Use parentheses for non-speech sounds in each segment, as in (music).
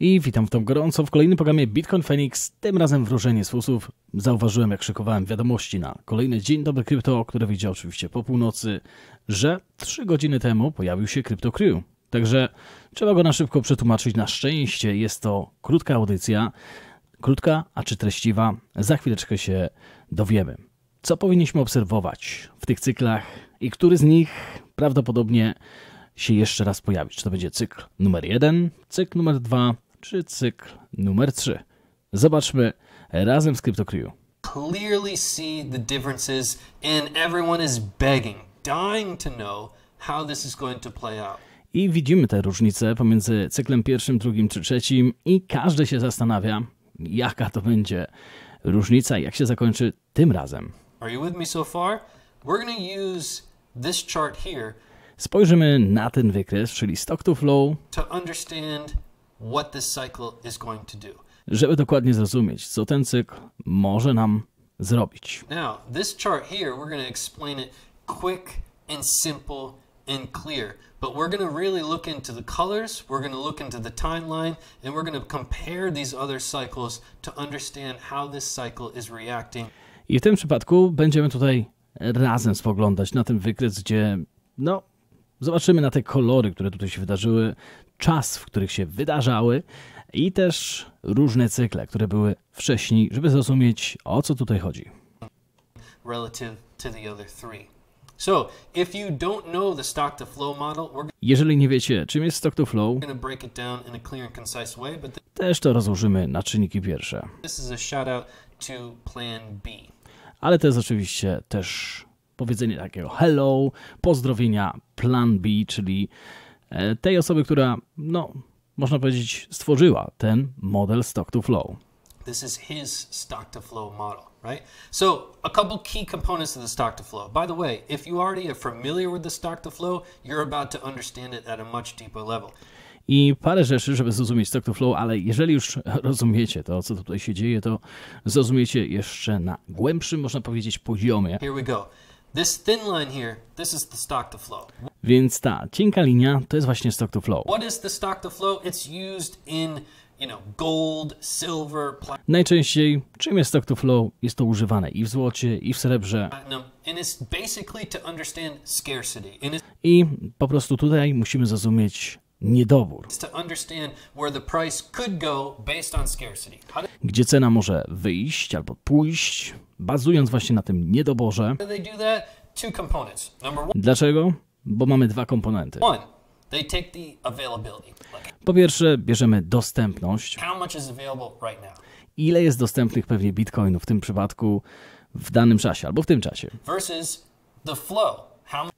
i witam w tą gorąco w kolejnym programie Bitcoin Phoenix. Tym razem wróżenie z fusów. Zauważyłem, jak szykowałem wiadomości na kolejny dzień dobry krypto, które widział oczywiście po północy, że 3 godziny temu pojawił się Crypto Crew. Także trzeba go na szybko przetłumaczyć. Na szczęście jest to krótka audycja. Krótka, a czy treściwa? Za chwileczkę się dowiemy. Co powinniśmy obserwować w tych cyklach i który z nich prawdopodobnie się jeszcze raz pojawi? Czy to będzie cykl numer jeden, cykl numer dwa? czy cykl numer 3. Zobaczmy razem z CryptoCrew. Clearly see the differences and everyone is begging, dying to know how this is going to play out. I widzimy te różnice pomiędzy cyklem pierwszym, drugim czy trzecim i każdy się zastanawia, jaka to będzie różnica, jak się zakończy tym razem. Are you with me so far? We're gonna use this chart here. Spojrzymy na ten wykres, czyli stock to flow. To understand what this cycle is going to do. Żeby dokładnie zrozumieć, co ten cykl może nam zrobić. Now, this chart here, we're going to explain it quick and simple and clear. But we're going to really look into the colors, we're going to look into the timeline, and we're going to compare these other cycles to understand how this cycle is reacting. I w tym przypadku będziemy tutaj razem spoglądać na ten wykres, gdzie no, zobaczymy na te kolory, które tutaj się wydarzyły, czas, w których się wydarzały i też różne cykle, które były wcześniej, żeby zrozumieć o co tutaj chodzi. Jeżeli nie wiecie, czym jest stock to flow, też to rozłożymy na czynniki pierwsze. Ale to jest oczywiście też powiedzenie takiego hello, pozdrowienia plan B, czyli E, tej osoby, która, no, można powiedzieć, stworzyła ten model stock to flow. This is his stock to flow model, right? So, a couple key components of the stock to flow. By the way, if you already are familiar with the stock to flow, you're about to understand it at a much deeper level. I parę rzeczy, żeby zrozumieć stock to flow, ale jeżeli już (laughs) rozumiecie to, co tutaj się dzieje, to zrozumiecie jeszcze na głębszym, można powiedzieć, poziomie. Here we go. This thin line here, this is the stock to flow. Więc ta cienka linia to jest właśnie stock to flow. What is the stock to flow? It's used in You know, gold, silver, Najczęściej czym jest stock to flow? Jest to używane i w złocie, i w srebrze. I po prostu tutaj musimy zrozumieć niedobór, gdzie cena może wyjść albo pójść, bazując właśnie na tym niedoborze. Dlaczego? Bo mamy dwa komponenty. Po pierwsze, bierzemy dostępność. Ile jest dostępnych pewnie bitcoinów w tym przypadku w danym czasie albo w tym czasie?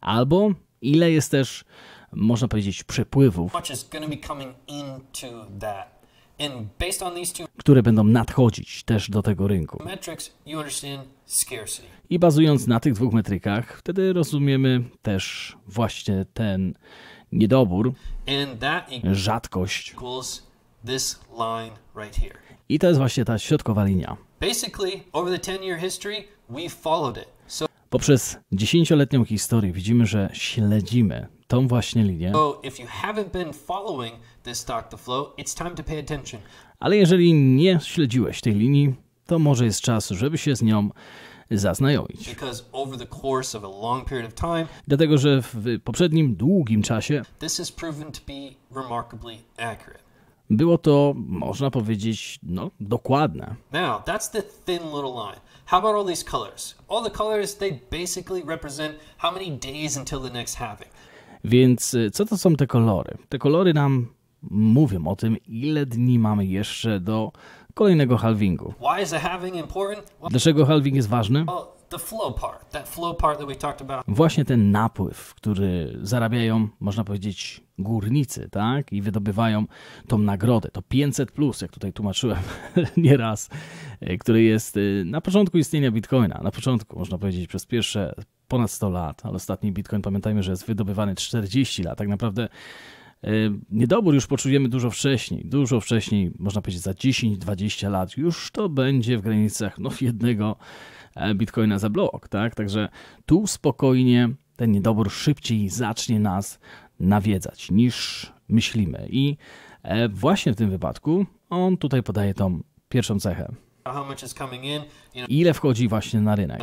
Albo ile jest też można powiedzieć, przepływów, które będą nadchodzić też do tego rynku. I bazując na tych dwóch metrykach, wtedy rozumiemy też właśnie ten niedobór, rzadkość. I to jest właśnie ta środkowa linia. Poprzez dziesięcioletnią historię widzimy, że śledzimy tą właśnie linię. Ale jeżeli nie śledziłeś tej linii, to może jest czas, żeby się z nią zaznajomić. Dlatego, że w poprzednim długim czasie było to, można powiedzieć, no, dokładne. Now, that's the thin little line. How about all these colors? All the colors, they basically represent how many days until the next halving. Więc y, co to są te kolory? Te kolory nam mówią o tym, ile dni mamy jeszcze do kolejnego halvingu. Dlaczego halving jest ważny? Właśnie ten napływ, który zarabiają, można powiedzieć, górnicy, tak? I wydobywają tą nagrodę. To 500, plus, jak tutaj tłumaczyłem (laughs) nieraz, e, który jest e, na początku istnienia bitcoina. Na początku, można powiedzieć, przez pierwsze ponad 100 lat, ale ostatni bitcoin, pamiętajmy, że jest wydobywany 40 lat. Tak naprawdę. E, niedobór już poczujemy dużo wcześniej, dużo wcześniej, można powiedzieć za 10-20 lat, już to będzie w granicach no, jednego E, bitcoina za blok, tak? Także tu spokojnie ten niedobór szybciej zacznie nas nawiedzać niż myślimy. I e, właśnie w tym wypadku on tutaj podaje tą pierwszą cechę. Ile wchodzi właśnie na rynek.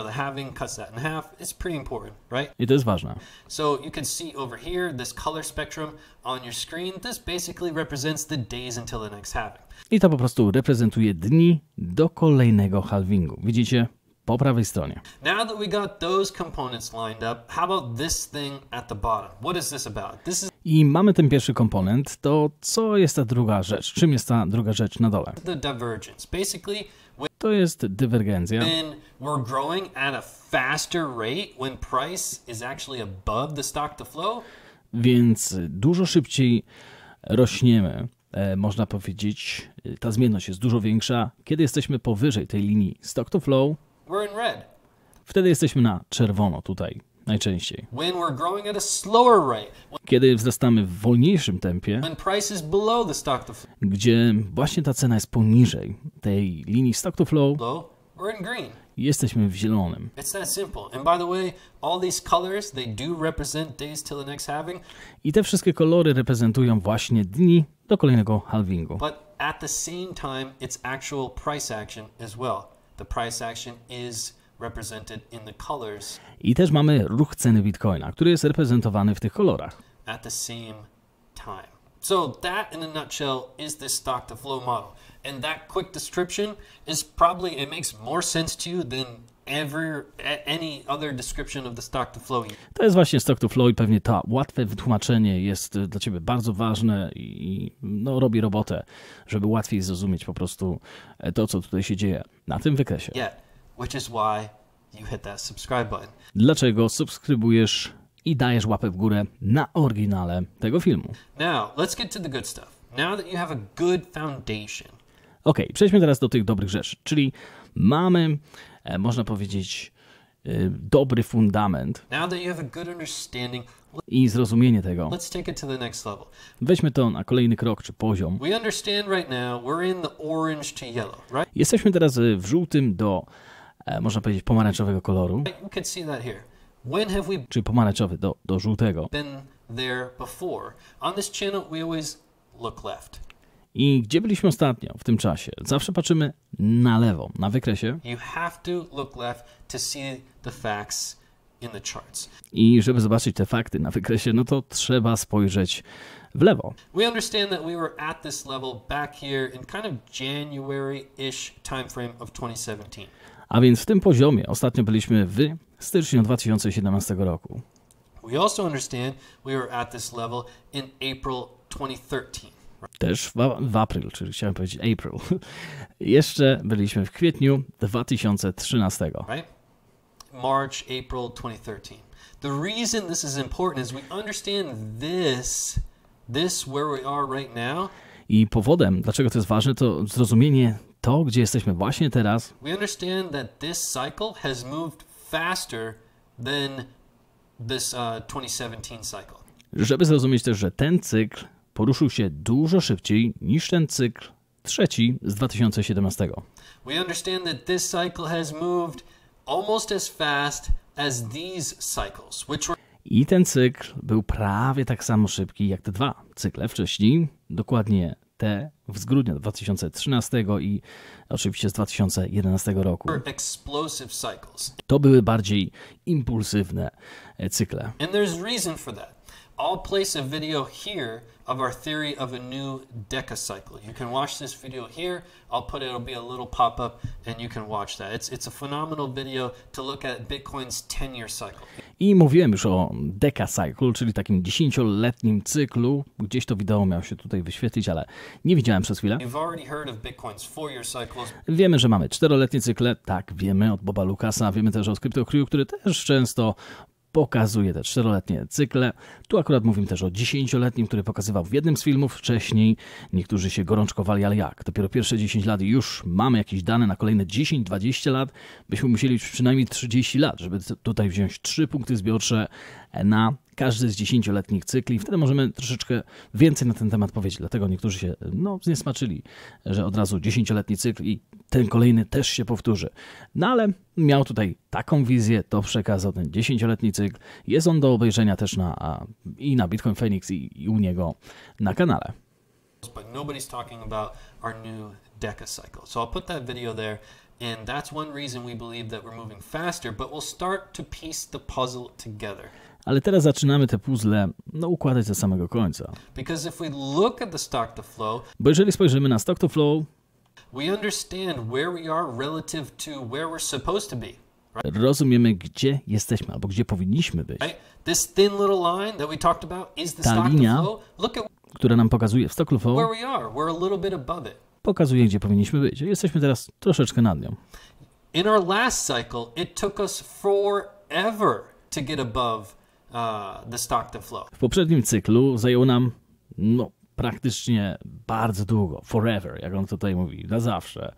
cuts that in half. pretty important, I to jest ważne. So you can see over here this color spectrum on your screen. This basically represents the days until the next halving. I to po prostu reprezentuje dni do kolejnego halvingu. Widzicie? po prawej stronie. Now that we got those components lined up, how about this thing at the bottom? What is this about? This is i mamy ten pierwszy komponent, to co jest ta druga rzecz? Czym jest ta druga rzecz na dole? The divergence. Basically, to jest dywergencja. When we're growing at a faster rate when price is actually above the stock to flow. Więc dużo szybciej rośniemy, e, można powiedzieć, e, ta zmienność jest dużo większa, kiedy jesteśmy powyżej tej linii stock to flow we're in red. Wtedy jesteśmy na czerwono tutaj najczęściej. Kiedy wzrastamy w wolniejszym tempie, gdzie właśnie ta cena jest poniżej tej linii stock to flow, jesteśmy w zielonym. I te wszystkie kolory reprezentują właśnie dni do kolejnego halvingu. But at the same time it's actual price action as well. The price action is represented in the colors. I też mamy ruch ceny Bitcoina, który jest reprezentowany w tych kolorach. At the same time. So that in a nutshell is this stock to flow model. And that quick description is probably it makes more sense to you than any other description of the stock to flow. To jest właśnie stock to flow i pewnie to łatwe wytłumaczenie jest e, dla ciebie bardzo ważne i no, robi robotę, żeby łatwiej zrozumieć po prostu e, to, co tutaj się dzieje na tym wykresie. Yeah, which is why you hit that subscribe button. Dlaczego subskrybujesz i dajesz łapę w górę na oryginale tego filmu. Now, let's get to the good stuff. Now that you have a good foundation. Ok, przejdźmy teraz do tych dobrych rzeczy, czyli mamy E, można powiedzieć, e, dobry fundament i zrozumienie tego. Weźmy to na kolejny krok czy poziom. Jesteśmy teraz e, w żółtym do, można powiedzieć, pomarańczowego koloru. Czy pomarańczowy do, do żółtego. I gdzie byliśmy ostatnio w tym czasie? Zawsze patrzymy na lewo, na wykresie. I żeby zobaczyć te fakty na wykresie, no to trzeba spojrzeć w lewo. We understand that we were at this level back here in kind of January-ish timeframe of 2017. A więc w tym poziomie ostatnio byliśmy w styczniu 2017 roku. We also understand we were at this level in April 2013. Też w, w April, czyli chciałem powiedzieć April. (laughs) Jeszcze byliśmy w kwietniu 2013. Right? March, April 2013. The reason this is important is we understand this, this where we are right now. I powodem, dlaczego to jest ważne, to zrozumienie to, gdzie jesteśmy właśnie teraz. We understand that this cycle has moved faster than this uh, 2017 cycle. Żeby zrozumieć też, że ten cykl poruszył się dużo szybciej niż ten cykl trzeci z 2017. We understand that this cycle has moved almost as fast as these cycles, which were... I ten cykl był prawie tak samo szybki jak te dwa cykle wcześniej, dokładnie te z grudnia 2013 i oczywiście z 2011 roku. To były bardziej impulsywne cykle. And there's reason for that. I'll place a video here of our theory of a new decacycle. You can watch this video here. I'll put it, it'll be a little pop-up, and you can watch that. It's, it's a phenomenal video to look at Bitcoin's 10-year cycle. I mówiłem już o decacycle, czyli takim 10-letnim cyklu. Gdzieś to wideo miało się tutaj wyświetlić, ale nie widziałem przez chwilę. Wiemy, że mamy 4-letnie cykle. Tak, wiemy od Boba Lukasa. Wiemy też o Crypto który też często pokazuje te czteroletnie cykle. Tu akurat mówimy też o dziesięcioletnim, który pokazywał w jednym z filmów wcześniej. Niektórzy się gorączkowali, ale jak? Dopiero pierwsze 10 lat już mamy jakieś dane na kolejne 10-20 lat. Byśmy musieli przynajmniej 30 lat, żeby tutaj wziąć trzy punkty zbiorcze na każdy z dziesięcioletnich cykli. Wtedy możemy troszeczkę więcej na ten temat powiedzieć, dlatego niektórzy się no, zniesmaczyli, że od razu dziesięcioletni cykl i ten kolejny też się powtórzy. No ale miał tutaj taką wizję, to przekazał ten dziesięcioletni cykl. Jest on do obejrzenia też na, i na Bitcoin Phoenix i, i u niego na kanale. But nobody's talking about our new DECA cycle. So I'll put that video there. And that's one reason we believe that we're moving faster, but we'll start to piece the puzzle together ale teraz zaczynamy te puzzle no, układać za samego końca. Bo jeżeli spojrzymy na stock to flow, Rozumiemy, gdzie jesteśmy albo gdzie powinniśmy być. Ta linia, która nam pokazuje w stock to flow, pokazuje, gdzie powinniśmy być. Jesteśmy teraz troszeczkę nad nią. In our last cycle, it took us forever to get above Uh, w poprzednim cyklu zajął nam no, praktycznie bardzo długo, forever, jak on tutaj mówi, na zawsze,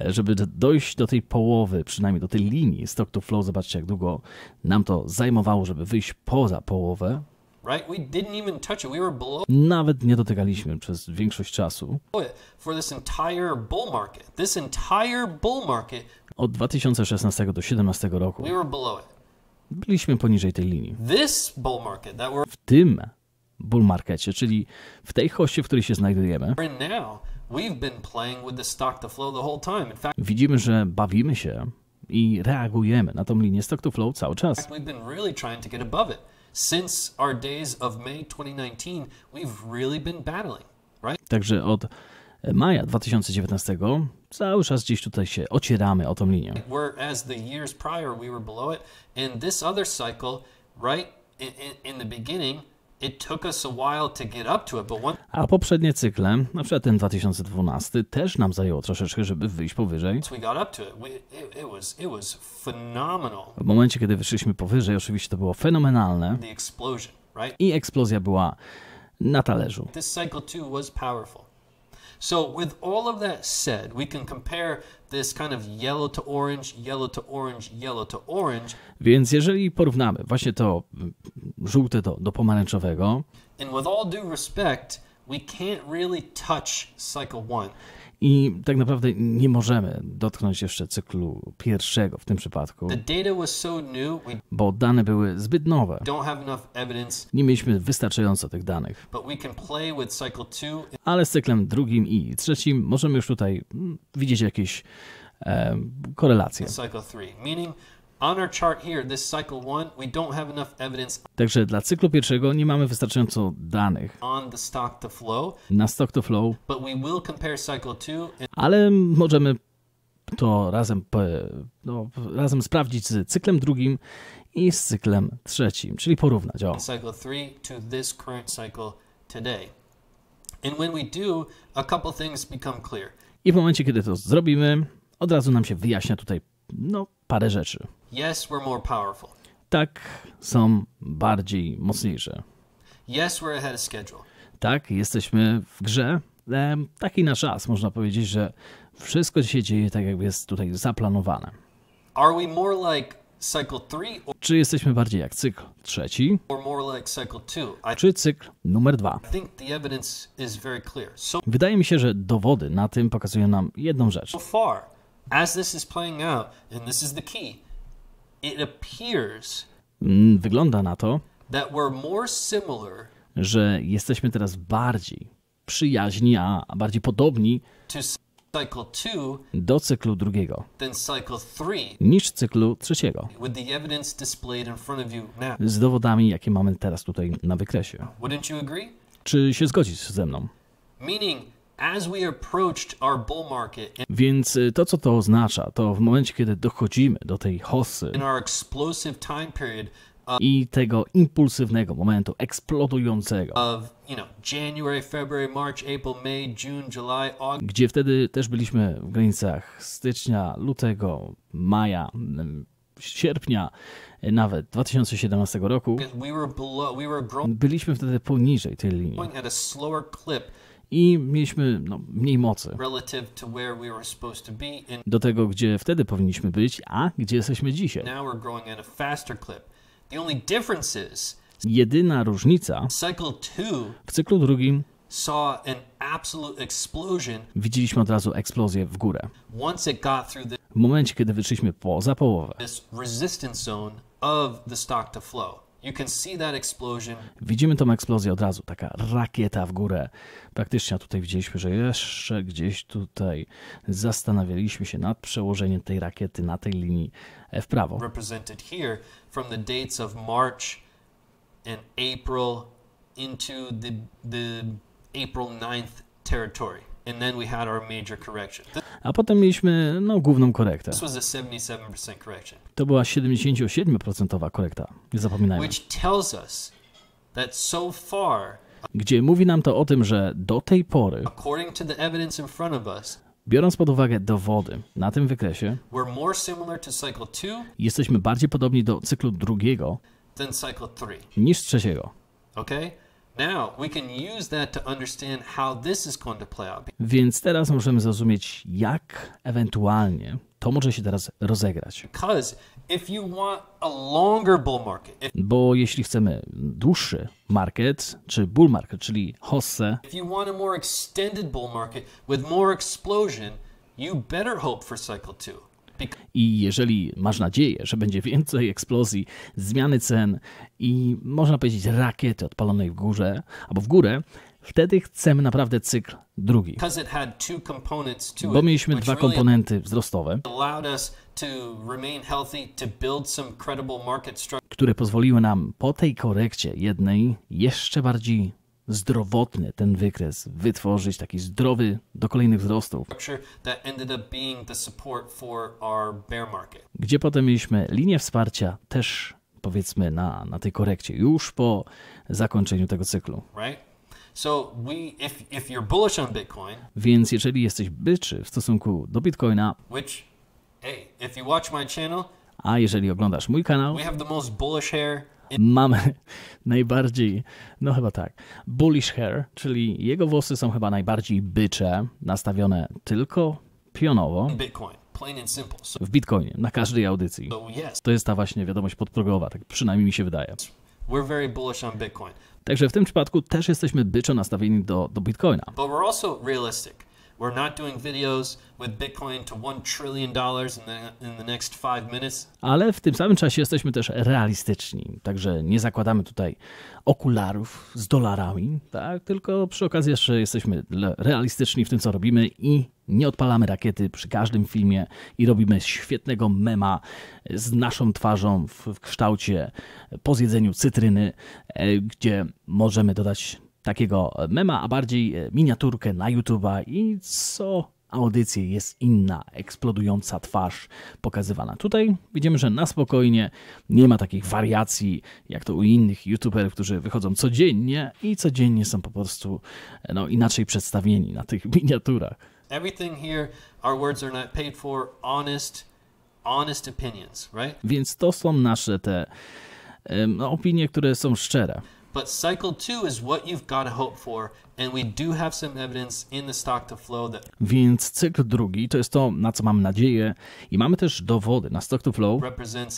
e, żeby dojść do tej połowy, przynajmniej do tej linii stock to flow. Zobaczcie, jak długo nam to zajmowało, żeby wyjść poza połowę. Nawet nie dotykaliśmy przez większość czasu. Od 2016 do 2017 roku byliśmy poniżej tej linii. W tym bull markecie, czyli w tej hoście, w której się znajdujemy, widzimy, że bawimy się i reagujemy na tą linię stock to flow cały czas. Także od maja 2019 cały czas gdzieś tutaj się ocieramy o tą linię. Whereas the years prior we were below it, this other cycle, right in, in the beginning, a poprzednie cykle, na przykład ten 2012, też nam zajęło troszeczkę, żeby wyjść powyżej. W momencie, kiedy wyszliśmy powyżej, oczywiście to było fenomenalne. I eksplozja była na talerzu. This cycle too was powerful. So with all of that said, we can compare this kind of yellow to orange, yellow to orange, yellow to orange. Więc jeżeli porównamy właśnie to mm, żółte do, do pomarańczowego, and with all due respect, we can't really touch cycle 1. i tak naprawdę nie możemy dotknąć jeszcze cyklu pierwszego w tym przypadku, bo dane były zbyt nowe. Nie mieliśmy wystarczająco tych danych. Ale z cyklem drugim i trzecim możemy już tutaj mm, widzieć jakieś e, korelacje. Także dla cyklu pierwszego nie mamy wystarczająco danych na stock to flow, ale możemy to razem, no, razem sprawdzić z cyklem drugim i z cyklem trzecim, czyli porównać. O. I w momencie, kiedy to zrobimy, od razu nam się wyjaśnia tutaj no, parę rzeczy. Yes, we're more powerful. Tak, są bardziej mocniejsze. Yes, we're ahead of schedule. Tak, jesteśmy w grze. E, taki na czas, można powiedzieć, że wszystko się dzieje tak, jak jest tutaj zaplanowane. Are we more like cycle Or... Czy jesteśmy bardziej jak cykl trzeci? Or more like cycle two? I... Czy cykl numer dwa? I think the evidence is very clear. So... Wydaje mi się, że dowody na tym pokazują nam jedną rzecz. So far, as this is playing out, and this is the key, it appears, mm, wygląda na to, that we're more similar, że jesteśmy teraz bardziej przyjaźni, a bardziej podobni do cyklu drugiego niż cyklu trzeciego z dowodami, jakie mamy teraz tutaj na wykresie. Czy się zgodzisz ze mną? Meaning, więc y, to, co to oznacza, to w momencie, kiedy dochodzimy do tej hossy i tego impulsywnego momentu, eksplodującego, gdzie wtedy też byliśmy w granicach stycznia, lutego, maja, mm, sierpnia y, nawet 2017 roku, byliśmy wtedy poniżej tej linii i mieliśmy no, mniej mocy do tego, gdzie wtedy powinniśmy być, a gdzie jesteśmy dzisiaj. Jedyna różnica w cyklu drugim widzieliśmy od razu eksplozję w górę. W momencie, kiedy wyszliśmy poza połowę, Widzimy tą eksplozję od razu, taka rakieta w górę. Praktycznie tutaj widzieliśmy, że jeszcze gdzieś tutaj zastanawialiśmy się nad przełożeniem tej rakiety na tej linii e, w prawo. Into the, the April 9th territory. A potem mieliśmy no, główną korektę. To była 77% korekta, nie zapominajmy. Gdzie mówi nam to o tym, że do tej pory, biorąc pod uwagę dowody na tym wykresie, jesteśmy bardziej podobni do cyklu drugiego niż trzeciego. Okay? Więc teraz możemy zrozumieć, jak ewentualnie to może się teraz rozegrać. Bo jeśli chcemy dłuższy market, czy bull market, czyli hossę, if you better hope for cycle 2. I jeżeli masz nadzieję, że będzie więcej eksplozji, zmiany cen i można powiedzieć rakiety odpalonej w górze albo w górę, wtedy chcemy naprawdę cykl drugi. Bo mieliśmy dwa komponenty wzrostowe, które pozwoliły nam po tej korekcie jednej jeszcze bardziej zdrowotny ten wykres, wytworzyć taki zdrowy do kolejnych wzrostów. Gdzie potem mieliśmy linię wsparcia też powiedzmy na, na tej korekcie, już po zakończeniu tego cyklu. Więc jeżeli jesteś byczy w stosunku do Bitcoina, which, hey, if you watch my channel, a jeżeli oglądasz mój kanał, we have the most bullish hair mamy (laughs) najbardziej, no chyba tak, bullish hair, czyli jego włosy są chyba najbardziej bycze, nastawione tylko pionowo. W Bitcoinie, na każdej audycji. To jest ta właśnie wiadomość podprogowa, tak przynajmniej mi się wydaje. Także w tym przypadku też jesteśmy byczo nastawieni do, do Bitcoina. We're not doing videos with Bitcoin to 1 trillion dollars in in the next 5 minutes. Ale w tym samym czasie jesteśmy też realistyczni, także nie zakładamy tutaj okularów z dolarami, tak? Tylko przy okazji jeszcze jesteśmy realistyczni w tym co robimy i nie odpalamy rakiety przy każdym filmie i robimy świetnego mema z naszą twarzą w, w kształcie po zjedzeniu cytryny, e, gdzie możemy dodać takiego mema, a bardziej e, miniaturkę na YouTube'a i co audycję jest inna, eksplodująca twarz pokazywana. Tutaj widzimy, że na spokojnie nie ma takich wariacji jak to u innych youtuberów, którzy wychodzą codziennie i codziennie są po prostu e, no, inaczej przedstawieni na tych (laughs) miniaturach. Everything here, our words are not paid for, honest, honest opinions, right? Więc to są nasze te um, opinie, które są szczere. But cycle two is what you've got to hope for, Więc cykl drugi to jest to, na co mam nadzieję, i mamy też dowody na stock to flow.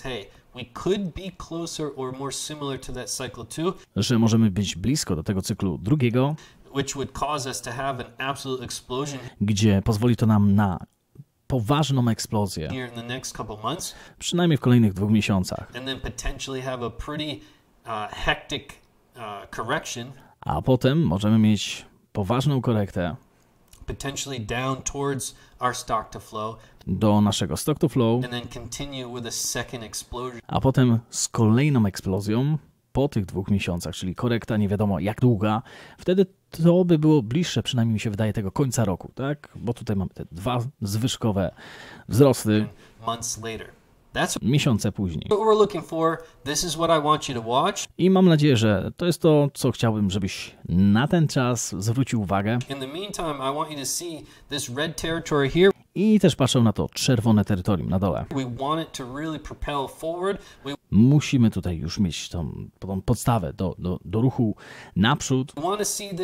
hey, we could be closer or more similar to that Że możemy być blisko do tego cyklu drugiego. Which would cause us to have an absolute explosion. Gdzie pozwoli to nam na poważną eksplozję. przynajmniej w kolejnych dwóch miesiącach. And then potentially have a pretty uh, hectic Uh, a potem możemy mieć poważną korektę do naszego stock to flow a potem z kolejną eksplozją po tych dwóch miesiącach, czyli korekta nie wiadomo jak długa, wtedy to by było bliższe, przynajmniej mi się wydaje, tego końca roku, tak? Bo tutaj mamy te dwa zwyżkowe wzrosty. Months later miesiące później. I mam nadzieję, że to jest to, co chciałbym, żebyś na ten czas zwrócił uwagę. I też patrzę na to czerwone terytorium na dole. Musimy tutaj już mieć tą, tą podstawę do, do, do ruchu naprzód. Chcemy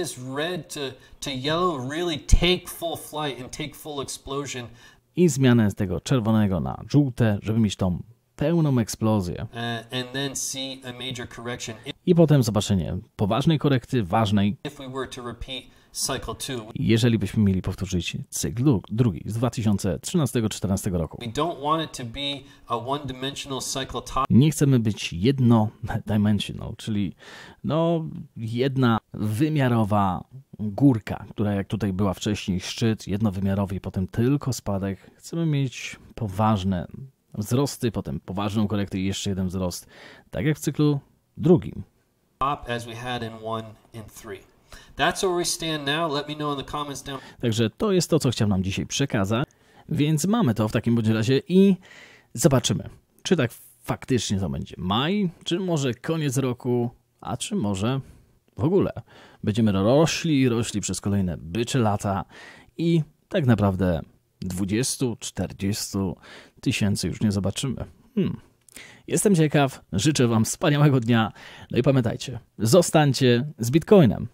i zmianę z tego czerwonego na żółte, żeby mieć tą pełną eksplozję. Uh, I potem zobaczenie poważnej korekty, ważnej. Jeżeli byśmy mieli powtórzyć cykl drugi z 2013 2014 roku. Nie chcemy być jedno-dimensional, czyli no, jedna wymiarowa górka, która jak tutaj była wcześniej szczyt jednowymiarowy i potem tylko spadek. Chcemy mieć poważne wzrosty, potem poważną korektę i jeszcze jeden wzrost, tak jak w cyklu drugim. Także to jest to, co chciał nam dzisiaj przekazać, więc mamy to w takim bądź razie i zobaczymy, czy tak faktycznie to będzie maj, czy może koniec roku, a czy może w ogóle. Będziemy rośli i rośli przez kolejne bycze lata i tak naprawdę 20, 40 tysięcy już nie zobaczymy. Hmm. Jestem ciekaw, życzę Wam wspaniałego dnia. No i pamiętajcie, zostańcie z Bitcoinem.